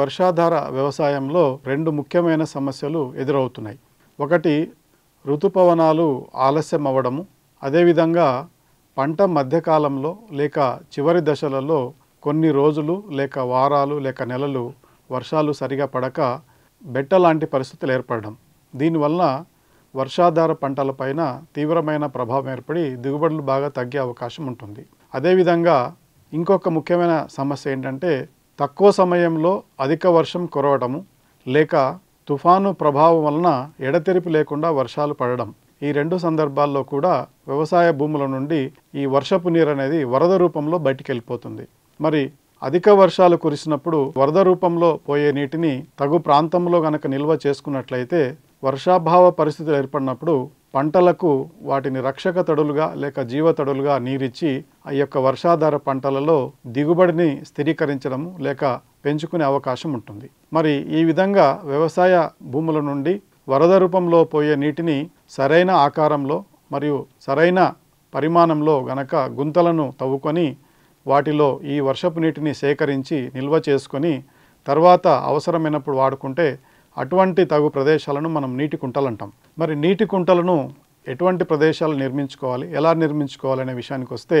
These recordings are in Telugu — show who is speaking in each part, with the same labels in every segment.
Speaker 1: వర్షాధార వ్యవసాయంలో రెండు ముఖ్యమైన సమస్యలు ఎదురవుతున్నాయి ఒకటి ఋతుపవనాలు ఆలస్యం అవ్వడము అదేవిధంగా పంట మధ్యకాలంలో లేక చివరి దశలలో కొన్ని రోజులు లేక వారాలు లేక నెలలు వర్షాలు సరిగా పడక బెట్ట లాంటి పరిస్థితులు ఏర్పడడం దీనివల్ల వర్షాధార పంటలపైన తీవ్రమైన ప్రభావం ఏర్పడి దిగుబడులు బాగా తగ్గే అవకాశం ఉంటుంది అదేవిధంగా ఇంకొక ముఖ్యమైన సమస్య ఏంటంటే తక్కువ సమయంలో అధిక వర్షం కురవటము లేక తుఫాను ప్రభావం వలన ఎడతెరిపి లేకుండా వర్షాలు పడడం ఈ రెండు సందర్భాల్లో కూడా వ్యవసాయ భూముల నుండి ఈ వర్షపు నీరు అనేది వరద రూపంలో బయటికి వెళ్ళిపోతుంది మరి అధిక వర్షాలు కురిసినప్పుడు వరద రూపంలో పోయే నీటిని తగు ప్రాంతంలో గనక నిల్వ చేసుకున్నట్లయితే వర్షాభావ పరిస్థితులు ఏర్పడినప్పుడు పంటలకు వాటిని రక్షక తడులుగా లేక జీవ తడులుగా నీరిచ్చి ఆ యొక్క వర్షాధార పంటలలో దిగుబడిని స్థిరీకరించడము లేక పెంచుకునే అవకాశం ఉంటుంది మరి ఈ విధంగా వ్యవసాయ భూముల నుండి వరద రూపంలో పోయే నీటిని సరైన ఆకారంలో మరియు సరైన పరిమాణంలో గనక గుంతలను తవ్వుకొని వాటిలో ఈ వర్షపు నీటిని సేకరించి నిల్వ చేసుకొని తర్వాత అవసరమైనప్పుడు వాడుకుంటే అటువంటి తగు ప్రదేశాలను మనం నీటి కుంటలు అంటాం మరి నీటి కుంటలను ఎటువంటి ప్రదేశాలు నిర్మించుకోవాలి ఎలా నిర్మించుకోవాలనే విషయానికి వస్తే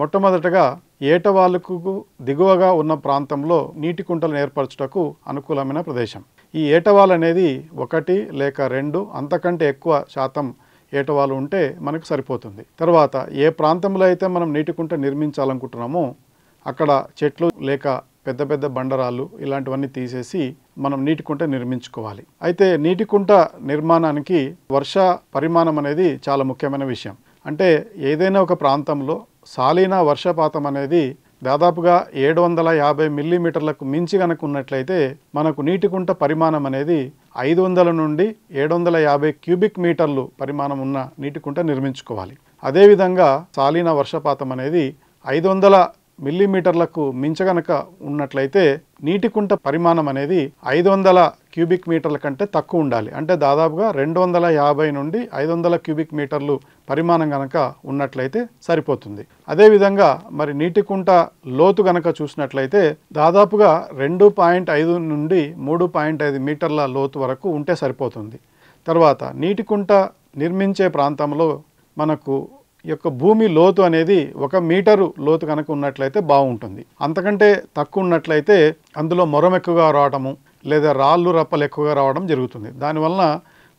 Speaker 1: మొట్టమొదటగా వాలుకు దిగువగా ఉన్న ప్రాంతంలో నీటి కుంటలను ఏర్పరచుటకు అనుకూలమైన ప్రదేశం ఈ ఏటవాలు అనేది ఒకటి లేక రెండు అంతకంటే ఎక్కువ శాతం ఏటవాలు ఉంటే మనకు సరిపోతుంది తర్వాత ఏ ప్రాంతంలో అయితే మనం నీటి కుంట నిర్మించాలనుకుంటున్నామో అక్కడ చెట్లు లేక పెద్ద పెద్ద బండరాళ్ళు ఇలాంటివన్నీ తీసేసి మనం నీటి కుంట నిర్మించుకోవాలి అయితే నీటి కుంట నిర్మాణానికి వర్ష పరిమాణం అనేది చాలా ముఖ్యమైన విషయం అంటే ఏదైనా ఒక ప్రాంతంలో సాలీన వర్షపాతం అనేది దాదాపుగా ఏడు వందల యాభై మిల్లీమీటర్లకు మించి కనుక ఉన్నట్లయితే మనకు నీటి కుంట పరిమాణం అనేది ఐదు వందల నుండి ఏడు వందల యాభై క్యూబిక్ మీటర్లు పరిమాణం ఉన్న నీటి కుంట నిర్మించుకోవాలి అదేవిధంగా సాలీన వర్షపాతం అనేది ఐదు వందల మిల్లీమీటర్లకు మించగనక ఉన్నట్లయితే నీటి కుంట పరిమాణం అనేది ఐదు వందల క్యూబిక్ మీటర్ల కంటే తక్కువ ఉండాలి అంటే దాదాపుగా రెండు వందల యాభై నుండి ఐదు వందల క్యూబిక్ మీటర్లు పరిమాణం గనక ఉన్నట్లయితే సరిపోతుంది అదేవిధంగా మరి నీటి కుంట లోతు గనక చూసినట్లయితే దాదాపుగా రెండు పాయింట్ ఐదు నుండి మూడు పాయింట్ ఐదు మీటర్ల లోతు వరకు ఉంటే సరిపోతుంది తర్వాత నీటి కుంట నిర్మించే ప్రాంతంలో మనకు యొక్క భూమి లోతు అనేది ఒక మీటరు లోతు కనుక ఉన్నట్లయితే బాగుంటుంది అంతకంటే తక్కువ ఉన్నట్లయితే అందులో మొరం ఎక్కువగా రావడము లేదా రాళ్ళు రప్పలు ఎక్కువగా రావడం జరుగుతుంది దానివల్ల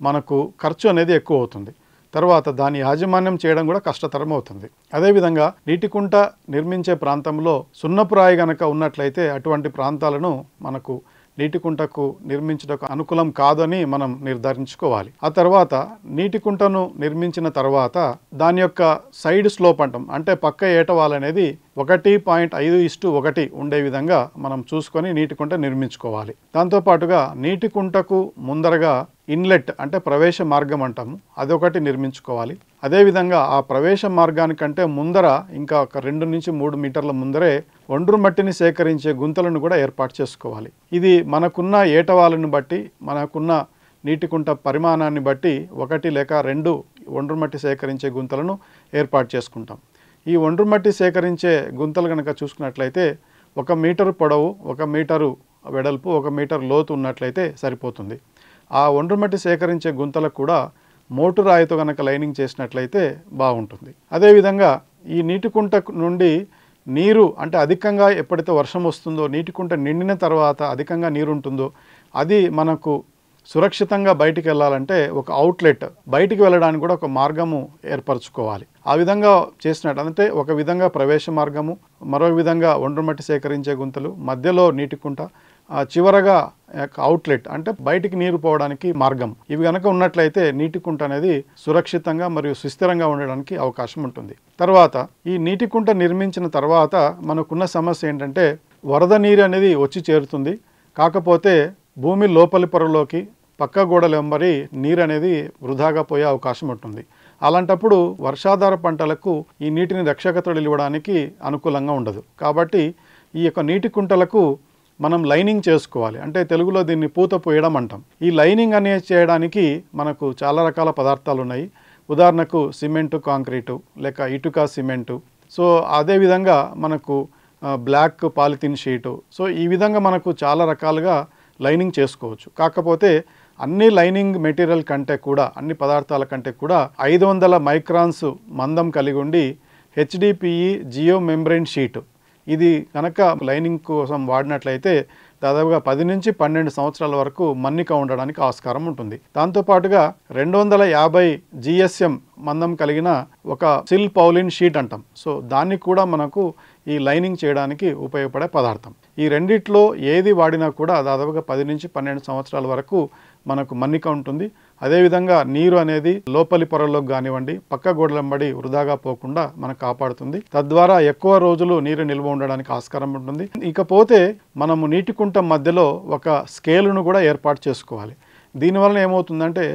Speaker 1: మనకు ఖర్చు అనేది ఎక్కువ అవుతుంది తర్వాత దాని యాజమాన్యం చేయడం కూడా కష్టతరం అవుతుంది అదేవిధంగా నీటికుంట నిర్మించే ప్రాంతంలో సున్నపురాయి గనక ఉన్నట్లయితే అటువంటి ప్రాంతాలను మనకు నీటి కుంటకు నిర్మించటకు అనుకూలం కాదని మనం నిర్ధారించుకోవాలి ఆ తర్వాత నీటి కుంటను నిర్మించిన తర్వాత దాని యొక్క సైడ్ స్లోప్ అంటాం అంటే పక్క ఏటవాల్ అనేది ఒకటి పాయింట్ ఐదు ఇస్టు ఒకటి ఉండే విధంగా మనం చూసుకొని నీటి కుంట నిర్మించుకోవాలి దాంతోపాటుగా నీటి కుంటకు ముందరగా ఇన్లెట్ అంటే ప్రవేశ మార్గం అంటాము అదొకటి నిర్మించుకోవాలి అదేవిధంగా ఆ ప్రవేశ మార్గానికంటే ముందర ఇంకా ఒక రెండు నుంచి మూడు మీటర్ల ముందరే ఒండ్రు మట్టిని సేకరించే గుంతలను కూడా ఏర్పాటు చేసుకోవాలి ఇది మనకున్న ఏటవాలను బట్టి మనకున్న నీటి కుంట పరిమాణాన్ని బట్టి ఒకటి లేక రెండు ఒండ్రు మట్టి సేకరించే గుంతలను ఏర్పాటు చేసుకుంటాం ఈ ఒండ్రు మట్టి సేకరించే గుంతలు కనుక చూసుకున్నట్లయితే ఒక మీటరు పొడవు ఒక మీటరు వెడల్పు ఒక మీటర్ లోతు ఉన్నట్లయితే సరిపోతుంది ఆ ఒండ్రుమట్టి సేకరించే గుంతలకు కూడా మోటు రాయితో కనుక లైనింగ్ చేసినట్లయితే బాగుంటుంది అదేవిధంగా ఈ నీటి కుంట నుండి నీరు అంటే అధికంగా ఎప్పుడైతే వర్షం వస్తుందో నీటి కుంట నిండిన తర్వాత అధికంగా నీరు ఉంటుందో అది మనకు సురక్షితంగా బయటికి వెళ్ళాలంటే ఒక అవుట్లెట్ బయటికి వెళ్ళడానికి కూడా ఒక మార్గము ఏర్పరచుకోవాలి ఆ విధంగా చేసినట్టు అంటే ఒక విధంగా ప్రవేశ మార్గము మరో విధంగా ఒండ్రుమట్టి సేకరించే గుంతలు మధ్యలో నీటి కుంట చివరగా అవుట్లెట్ అంటే బయటికి నీరు పోవడానికి మార్గం ఇవి కనుక ఉన్నట్లయితే నీటి కుంట అనేది సురక్షితంగా మరియు సుస్థిరంగా ఉండడానికి అవకాశం ఉంటుంది తర్వాత ఈ నీటి కుంట నిర్మించిన తర్వాత మనకున్న సమస్య ఏంటంటే వరద నీరు అనేది వచ్చి చేరుతుంది కాకపోతే భూమి లోపలి పొరలోకి పక్క గోడలు ఎంబరి నీరు అనేది వృధాగా పోయే అవకాశం ఉంటుంది అలాంటప్పుడు వర్షాధార పంటలకు ఈ నీటిని రక్షకతలు ఇవ్వడానికి అనుకూలంగా ఉండదు కాబట్టి ఈ యొక్క నీటి కుంటలకు మనం లైనింగ్ చేసుకోవాలి అంటే తెలుగులో దీన్ని పూత పోయడం అంటాం ఈ లైనింగ్ అనేది చేయడానికి మనకు చాలా రకాల పదార్థాలు ఉన్నాయి ఉదాహరణకు సిమెంటు కాంక్రీటు లేక ఇటుక సిమెంటు సో అదేవిధంగా మనకు బ్లాక్ పాలిథిన్ షీటు సో ఈ విధంగా మనకు చాలా రకాలుగా లైనింగ్ చేసుకోవచ్చు కాకపోతే అన్ని లైనింగ్ మెటీరియల్ కంటే కూడా అన్ని పదార్థాల కంటే కూడా ఐదు వందల మైక్రాన్స్ మందం కలిగి ఉండి హెచ్డిపిఈ జియో మెంబ్రెయిన్ షీటు ఇది కనుక లైనింగ్ కోసం వాడినట్లయితే దాదాపుగా పది నుంచి పన్నెండు సంవత్సరాల వరకు మన్నిక ఉండడానికి ఆస్కారం ఉంటుంది దాంతోపాటుగా రెండు వందల యాభై జిఎస్ఎం మందం కలిగిన ఒక సిల్ పౌలిన్ షీట్ అంటాం సో దాన్ని కూడా మనకు ఈ లైనింగ్ చేయడానికి ఉపయోగపడే పదార్థం ఈ రెండిట్లో ఏది వాడినా కూడా దాదాపుగా పది నుంచి పన్నెండు సంవత్సరాల వరకు మనకు మన్నిక ఉంటుంది అదేవిధంగా నీరు అనేది లోపలి పొరల్లోకి కానివ్వండి పక్క గోడలంబడి వృధాగా పోకుండా మనకు కాపాడుతుంది తద్వారా ఎక్కువ రోజులు నీరు నిల్వ ఉండడానికి ఆస్కారం ఉంటుంది ఇకపోతే మనము నీటి కుంట మధ్యలో ఒక స్కేలును కూడా ఏర్పాటు చేసుకోవాలి దీనివలన ఏమవుతుందంటే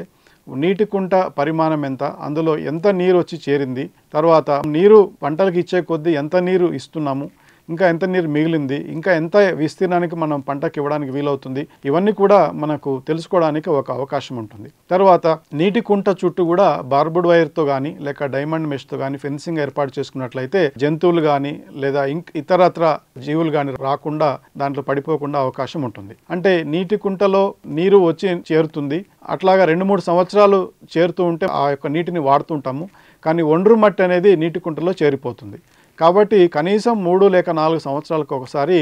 Speaker 1: నీటి కుంట పరిమాణం ఎంత అందులో ఎంత నీరు వచ్చి చేరింది తర్వాత నీరు పంటలకు ఇచ్చే కొద్దీ ఎంత నీరు ఇస్తున్నాము ఇంకా ఎంత నీరు మిగిలింది ఇంకా ఎంత విస్తీర్ణానికి మనం పంటకి ఇవ్వడానికి వీలవుతుంది ఇవన్నీ కూడా మనకు తెలుసుకోవడానికి ఒక అవకాశం ఉంటుంది తర్వాత నీటి కుంట చుట్టూ కూడా బార్బుడ్ వైర్తో కానీ లేక డైమండ్ మెష్తో కానీ ఫెన్సింగ్ ఏర్పాటు చేసుకున్నట్లయితే జంతువులు కానీ లేదా ఇంక ఇతరత్ర జీవులు కానీ రాకుండా దాంట్లో పడిపోకుండా అవకాశం ఉంటుంది అంటే నీటి కుంటలో నీరు వచ్చి చేరుతుంది అట్లాగా రెండు మూడు సంవత్సరాలు చేరుతూ ఉంటే ఆ యొక్క నీటిని వాడుతుంటాము కానీ ఒండ్రు మట్టి అనేది నీటి కుంటలో చేరిపోతుంది కాబట్టి కనీసం మూడు లేక నాలుగు సంవత్సరాలకు ఒకసారి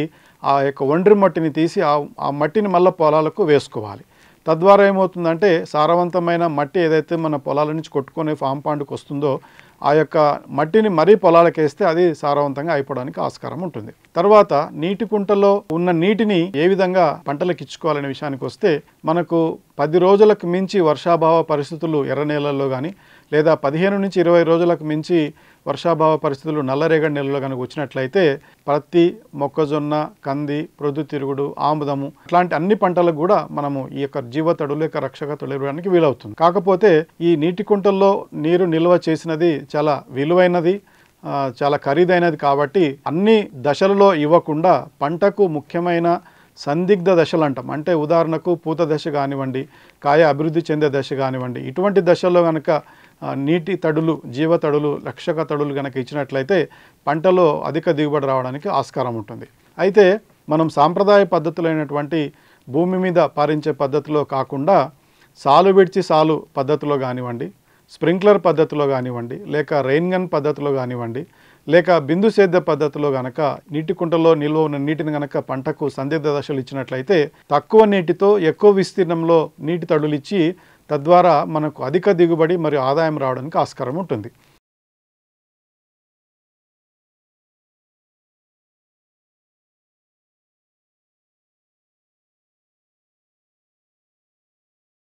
Speaker 1: ఆ యొక్క ఒండ్రి మట్టిని తీసి ఆ మట్టిని మళ్ళీ పొలాలకు వేసుకోవాలి తద్వారా ఏమవుతుందంటే సారవంతమైన మట్టి ఏదైతే మన పొలాల నుంచి కొట్టుకొని ఫామ్ పాండ్కి వస్తుందో ఆ యొక్క మట్టిని మరీ పొలాలకు వేస్తే అది సారవంతంగా అయిపోవడానికి ఆస్కారం ఉంటుంది తర్వాత నీటి కుంటలో ఉన్న నీటిని ఏ విధంగా పంటలకు ఇచ్చుకోవాలనే విషయానికి వస్తే మనకు పది రోజులకు మించి వర్షాభావ పరిస్థితులు ఎర్ర నేలల్లో కానీ లేదా పదిహేను నుంచి ఇరవై రోజులకు మించి వర్షాభావ పరిస్థితులు నల్లరేగడి నెలలో కనుక వచ్చినట్లయితే ప్రతి మొక్కజొన్న కంది ప్రొద్దుతిరుగుడు ఆముదము ఇట్లాంటి అన్ని పంటలకు కూడా మనము ఈ యొక్క జీవ తడులు యొక్క రక్షక తొలగడానికి వీలవుతుంది కాకపోతే ఈ నీటి కుంటల్లో నీరు నిల్వ చేసినది చాలా విలువైనది చాలా ఖరీదైనది కాబట్టి అన్ని దశలలో ఇవ్వకుండా పంటకు ముఖ్యమైన సందిగ్ధ దశలు అంటాం అంటే ఉదాహరణకు పూత దశ కానివ్వండి కాయ అభివృద్ధి చెందే దశ కానివ్వండి ఇటువంటి దశల్లో కనుక నీటి తడులు జీవ తడులు లక్షక తడులు కనుక ఇచ్చినట్లయితే పంటలో అధిక దిగుబడి రావడానికి ఆస్కారం ఉంటుంది అయితే మనం సాంప్రదాయ పద్ధతులైనటువంటి భూమి మీద పారించే పద్ధతిలో కాకుండా సాలు విడిచి సాలు పద్ధతిలో కానివ్వండి స్ప్రింక్లర్ పద్ధతిలో కానివ్వండి లేక రెయిన్ గన్ పద్ధతిలో కానివ్వండి లేక బిందు సేద్య పద్ధతిలో గనక నీటి కుంటలో నిల్వ ఉన్న నీటిని గనక పంటకు సందిగ్ధ దశలు ఇచ్చినట్లయితే తక్కువ నీటితో ఎక్కువ విస్తీర్ణంలో నీటి తడులు ఇచ్చి తద్వారా మనకు అధిక దిగుబడి మరియు ఆదాయం రావడానికి ఆస్కారం ఉంటుంది